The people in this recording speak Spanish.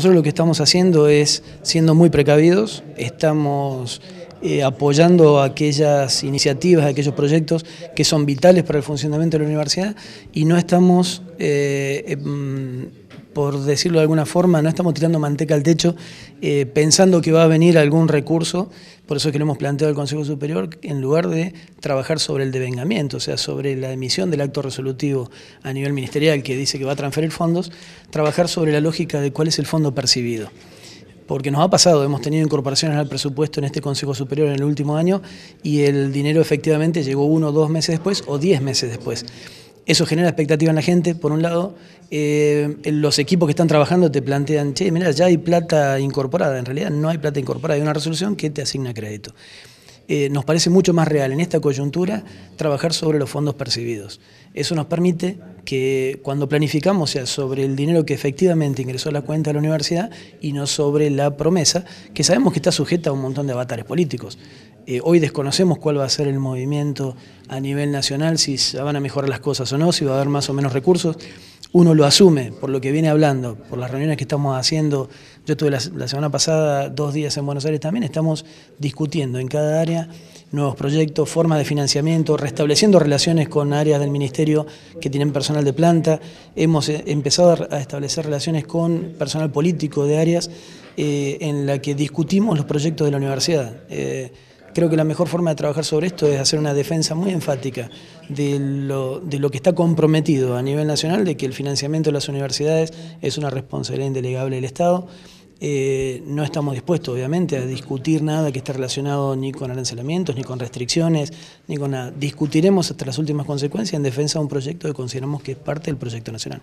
Nosotros lo que estamos haciendo es, siendo muy precavidos, estamos eh, apoyando aquellas iniciativas, aquellos proyectos que son vitales para el funcionamiento de la universidad y no estamos... Eh, em, por decirlo de alguna forma, no estamos tirando manteca al techo eh, pensando que va a venir algún recurso, por eso es que lo hemos planteado al Consejo Superior, en lugar de trabajar sobre el devengamiento, o sea, sobre la emisión del acto resolutivo a nivel ministerial que dice que va a transferir fondos, trabajar sobre la lógica de cuál es el fondo percibido porque nos ha pasado, hemos tenido incorporaciones al presupuesto en este Consejo Superior en el último año y el dinero efectivamente llegó uno o dos meses después o diez meses después. Eso genera expectativa en la gente, por un lado. Eh, los equipos que están trabajando te plantean, che, mira, ya hay plata incorporada. En realidad no hay plata incorporada, hay una resolución que te asigna crédito. Eh, nos parece mucho más real en esta coyuntura trabajar sobre los fondos percibidos. Eso nos permite que cuando planificamos, sea, sobre el dinero que efectivamente ingresó a la cuenta de la universidad y no sobre la promesa, que sabemos que está sujeta a un montón de avatares políticos. Eh, hoy desconocemos cuál va a ser el movimiento a nivel nacional, si van a mejorar las cosas o no, si va a haber más o menos recursos. Uno lo asume por lo que viene hablando, por las reuniones que estamos haciendo. Yo tuve la, semana pasada dos días en Buenos Aires también, estamos discutiendo en cada área nuevos proyectos, formas de financiamiento, restableciendo relaciones con áreas del Ministerio que tienen personal de planta. Hemos eh, empezado a establecer relaciones con personal político de áreas eh, en la que discutimos los proyectos de la universidad. Creo que la mejor forma de trabajar sobre esto es hacer una defensa muy enfática de lo, que está comprometido a nivel nacional, de que el financiamiento de las universidades es una responsabilidad indelegable del Estado. Eh, no estamos dispuestos, obviamente, a discutir nada que esté relacionado ni con arancelamientos, ni con restricciones, ni con nada. Discutiremos hasta las últimas consecuencias en defensa de un proyecto que consideramos que es parte del proyecto nacional.